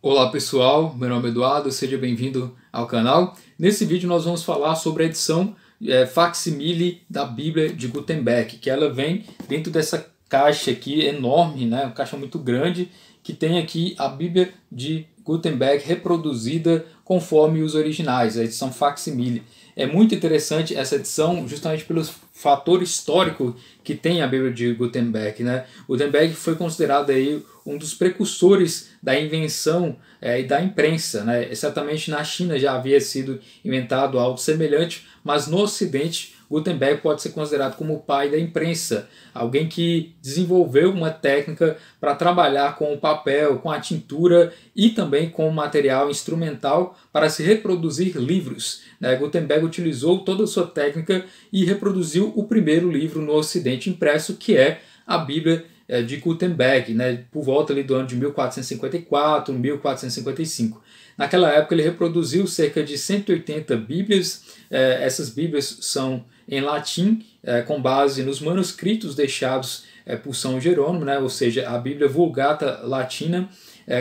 Olá pessoal, meu nome é Eduardo, seja bem-vindo ao canal. Nesse vídeo nós vamos falar sobre a edição é, facsimile da Bíblia de Gutenberg, que ela vem dentro dessa caixa aqui enorme, né, uma caixa muito grande, que tem aqui a Bíblia de Gutenberg reproduzida conforme os originais, a edição facsimile. É muito interessante essa edição justamente pelo fator histórico que tem a Bíblia de Gutenberg. Né? Gutenberg foi considerado aí um dos precursores da invenção é, e da imprensa. Né? É, certamente na China já havia sido inventado algo semelhante, mas no Ocidente Gutenberg pode ser considerado como o pai da imprensa, alguém que desenvolveu uma técnica para trabalhar com o papel, com a tintura e também com o material instrumental para se reproduzir livros. Né? Gutenberg utilizou toda a sua técnica e reproduziu o primeiro livro no Ocidente impresso, que é a Bíblia é, de Gutenberg, né, por volta ali do ano de 1454, 1455. Naquela época ele reproduziu cerca de 180 Bíblias, é, essas Bíblias são em latim, é, com base nos manuscritos deixados por São Jerônimo, né, ou seja, a Bíblia Vulgata Latina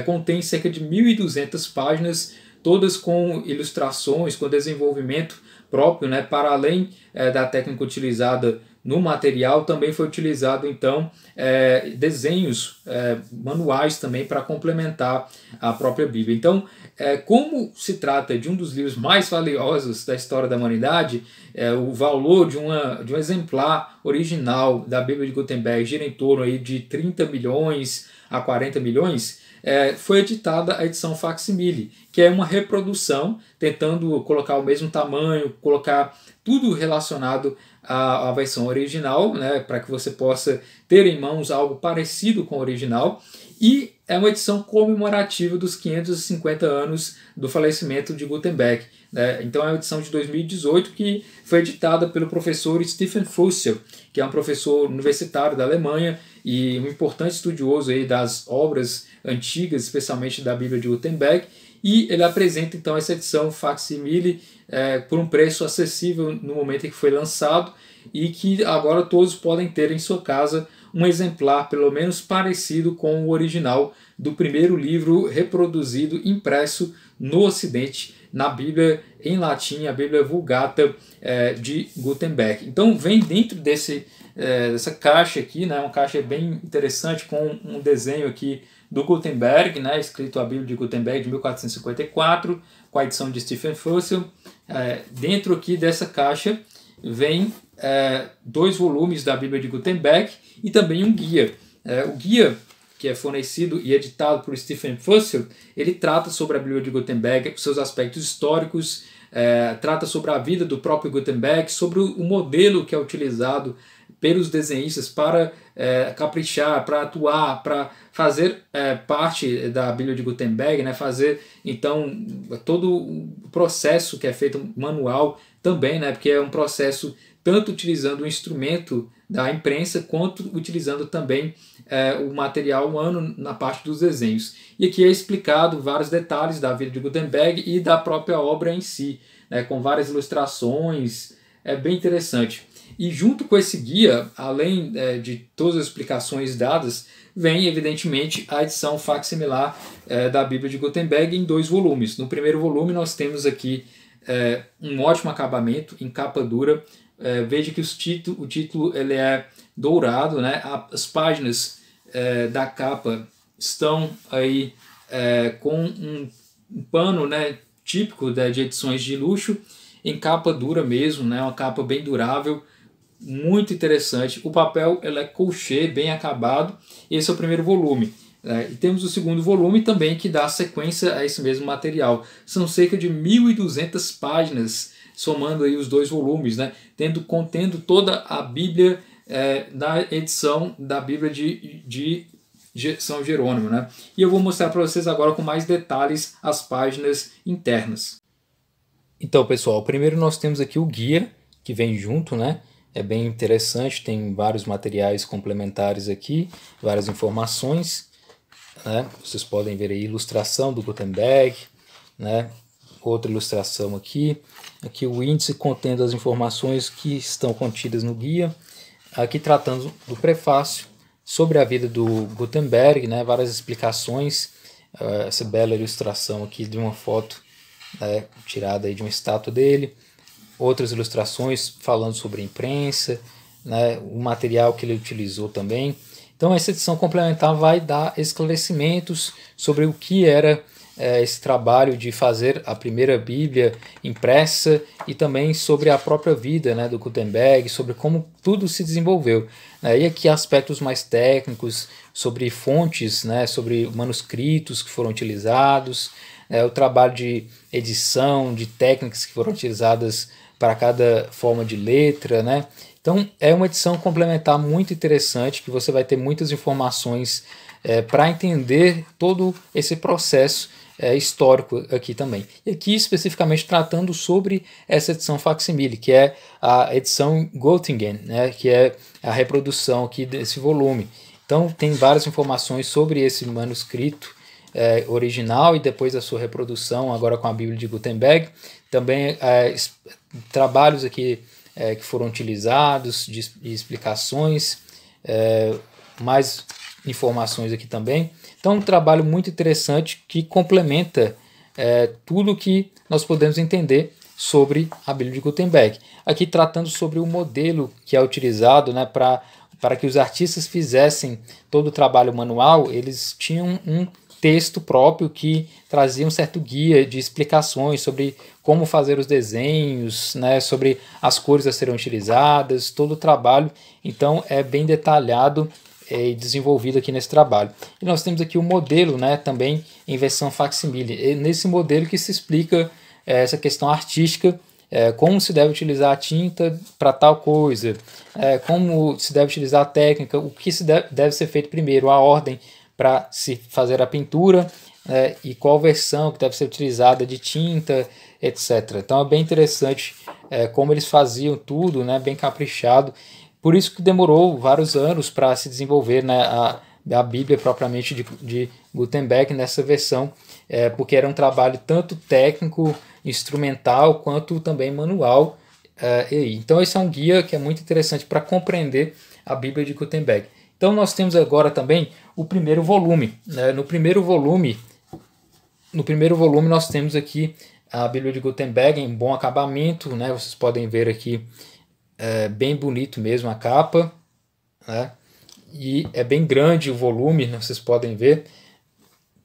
contém cerca de 1.200 páginas, todas com ilustrações, com desenvolvimento próprio, né, para além da técnica utilizada no material também foi utilizado então é, desenhos é, manuais também para complementar a própria Bíblia. Então, é, como se trata de um dos livros mais valiosos da história da humanidade, é, o valor de, uma, de um exemplar original da Bíblia de Gutenberg gira em torno aí de 30 milhões a 40 milhões. É, foi editada a edição facsimile, que é uma reprodução, tentando colocar o mesmo tamanho, colocar tudo relacionado a, a versão original, né, para que você possa ter em mãos algo parecido com o original. E é uma edição comemorativa dos 550 anos do falecimento de Gutenberg. Né? Então é uma edição de 2018 que foi editada pelo professor Stephen Fussell, que é um professor universitário da Alemanha e um importante estudioso aí das obras antigas, especialmente da Bíblia de Gutenberg e ele apresenta então essa edição facsimile é, por um preço acessível no momento em que foi lançado e que agora todos podem ter em sua casa um exemplar pelo menos parecido com o original do primeiro livro reproduzido impresso no Ocidente na Bíblia em latim, a Bíblia Vulgata é, de Gutenberg. Então vem dentro desse, é, dessa caixa aqui, né, uma caixa bem interessante com um desenho aqui do Gutenberg, né, escrito a Bíblia de Gutenberg de 1454, com a edição de Stephen Fussell. É, dentro aqui dessa caixa vem é, dois volumes da Bíblia de Gutenberg e também um guia. É, o guia que é fornecido e editado por Stephen Fussell, ele trata sobre a Bíblia de Gutenberg, seus aspectos históricos, é, trata sobre a vida do próprio Gutenberg, sobre o modelo que é utilizado pelos desenhistas para é, caprichar, para atuar, para fazer é, parte da Bíblia de Gutenberg, né? fazer então todo o processo que é feito manual também, né? porque é um processo tanto utilizando o instrumento da imprensa, quanto utilizando também é, o material humano na parte dos desenhos. E aqui é explicado vários detalhes da vida de Gutenberg e da própria obra em si, né, com várias ilustrações, é bem interessante. E junto com esse guia, além é, de todas as explicações dadas, vem evidentemente a edição facsimilar é, da Bíblia de Gutenberg em dois volumes. No primeiro volume nós temos aqui é, um ótimo acabamento em capa dura. É, veja que os o título ele é dourado, né? as páginas é, da capa estão aí é, com um pano né, típico né, de edições de luxo em capa dura mesmo, né? Uma capa bem durável, muito interessante. O papel ela é colchê, bem acabado. Esse é o primeiro volume. É, e temos o segundo volume também que dá sequência a esse mesmo material. São cerca de 1.200 páginas, somando aí os dois volumes, né? Tendo, contendo toda a Bíblia é, da edição da Bíblia de, de são Jerônimo, né? E eu vou mostrar para vocês agora com mais detalhes as páginas internas. Então, pessoal, primeiro nós temos aqui o guia que vem junto, né? É bem interessante, tem vários materiais complementares aqui, várias informações, né? Vocês podem ver aí ilustração do Gutenberg, né? Outra ilustração aqui, aqui o índice contendo as informações que estão contidas no guia, aqui tratando do prefácio sobre a vida do Gutenberg, né? Várias explicações, eh, essa bela ilustração aqui de uma foto né, tirada de uma estátua dele, outras ilustrações falando sobre a imprensa, né, o material que ele utilizou também. Então, essa edição complementar vai dar esclarecimentos sobre o que era é, esse trabalho de fazer a primeira Bíblia impressa e também sobre a própria vida né, do Gutenberg, sobre como tudo se desenvolveu. Né. e aqui aspectos mais técnicos, sobre fontes, né, sobre manuscritos que foram utilizados, é, o trabalho de edição, de técnicas que foram utilizadas para cada forma de letra, né? Então é uma edição complementar muito interessante que você vai ter muitas informações é, para entender todo esse processo é, histórico aqui também. E aqui especificamente tratando sobre essa edição facsimile, que é a edição Göttingen, né? Que é a reprodução aqui desse volume. Então tem várias informações sobre esse manuscrito é, original e depois a sua reprodução, agora com a Bíblia de Gutenberg. Também é, trabalhos aqui é, que foram utilizados, de, de explicações, é, mais informações aqui também. Então, um trabalho muito interessante que complementa é, tudo que nós podemos entender sobre a Bíblia de Gutenberg. Aqui tratando sobre o modelo que é utilizado né, para para que os artistas fizessem todo o trabalho manual, eles tinham um texto próprio que trazia um certo guia de explicações sobre como fazer os desenhos, né, sobre as cores a serão utilizadas, todo o trabalho. Então é bem detalhado eh, e é, desenvolvido aqui nesse trabalho. E nós temos aqui o um modelo, né, também em versão facsimile. É nesse modelo que se explica é, essa questão artística é, como se deve utilizar a tinta para tal coisa, é, como se deve utilizar a técnica, o que se deve, deve, ser feito primeiro, a ordem, para se fazer a pintura né, e qual versão que deve ser utilizada de tinta, etc. Então é bem interessante é, como eles faziam tudo, né, bem caprichado. Por isso que demorou vários anos para se desenvolver né, a, a Bíblia propriamente de, de Gutenberg nessa versão, é, porque era um trabalho tanto técnico, instrumental, quanto também manual. É, então esse é um guia que é muito interessante para compreender a Bíblia de Gutenberg. Então nós temos agora também o primeiro volume. Né? No primeiro volume, no primeiro volume nós temos aqui a Bíblia de Gutenberg em bom acabamento, né? Vocês podem ver aqui é bem bonito mesmo a capa, né? E é bem grande o volume, né? vocês podem ver.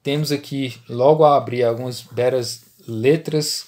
Temos aqui logo a abrir algumas belas letras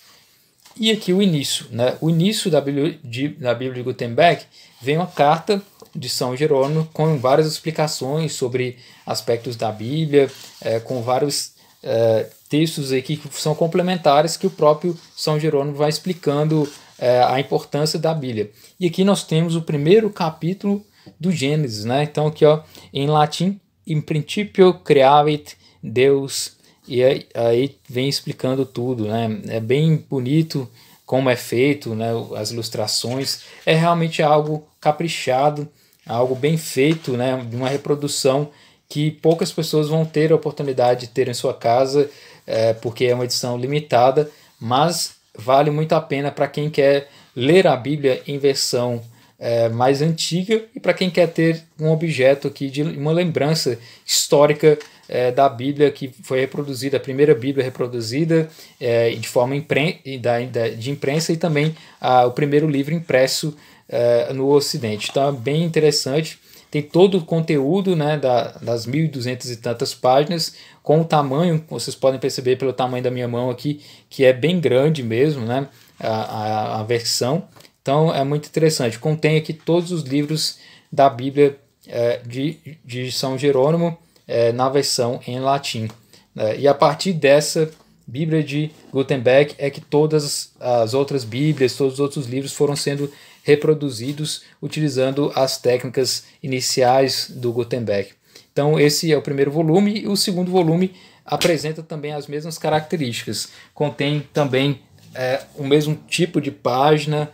e aqui o início, né? O início da Bíblia de, da Bíblia de Gutenberg vem uma carta de São Jerônimo, com várias explicações sobre aspectos da Bíblia, é, com vários é, textos aqui que são complementares que o próprio São Jerônimo vai explicando é, a importância da Bíblia. E aqui nós temos o primeiro capítulo do Gênesis, né? Então aqui ó, em latim, in principio creavit Deus, e aí, aí vem explicando tudo, né? É bem bonito como é feito, né? As ilustrações, é realmente algo caprichado algo bem feito, né? De uma reprodução que poucas pessoas vão ter a oportunidade de ter em sua casa, é, porque é uma edição limitada, mas vale muito a pena para quem quer ler a Bíblia em versão é, mais antiga e para quem quer ter um objeto aqui de uma lembrança histórica é, da Bíblia que foi reproduzida, a primeira Bíblia reproduzida é, de forma impren da, da, de imprensa e também a, o primeiro livro impresso eh, no Ocidente. Então é bem interessante. Tem todo o conteúdo né, da, das 1.200 e tantas páginas, com o tamanho, vocês podem perceber pelo tamanho da minha mão aqui, que é bem grande mesmo né, a, a, a versão. Então é muito interessante. Contém aqui todos os livros da Bíblia é, de, de São Jerônimo é, na versão em latim. É, e a partir dessa Bíblia de Gutenberg é que todas as outras Bíblias, todos os outros livros foram sendo reproduzidos utilizando as técnicas iniciais do Gutenberg. Então, esse é o primeiro volume, e o segundo volume apresenta também as mesmas características, contém também é, o mesmo tipo de página,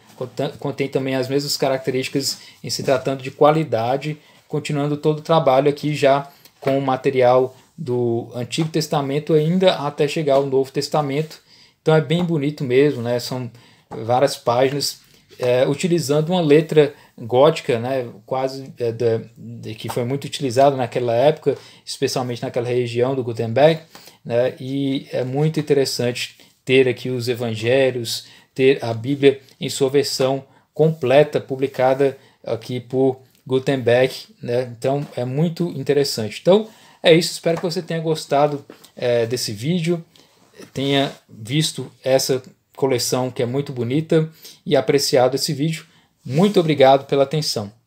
contém também as mesmas características em se tratando de qualidade, continuando todo o trabalho aqui já com o material do Antigo Testamento ainda até chegar ao Novo Testamento. Então é bem bonito mesmo, né? São várias páginas é, utilizando uma letra gótica, né, quase é, de, que foi muito utilizada naquela época, especialmente naquela região do Gutenberg, né, e é muito interessante ter aqui os evangelhos, ter a Bíblia em sua versão completa, publicada aqui por Gutenberg, né, então é muito interessante. Então é isso, espero que você tenha gostado é, desse vídeo, tenha visto essa coleção que é muito bonita e apreciado esse vídeo. Muito obrigado pela atenção.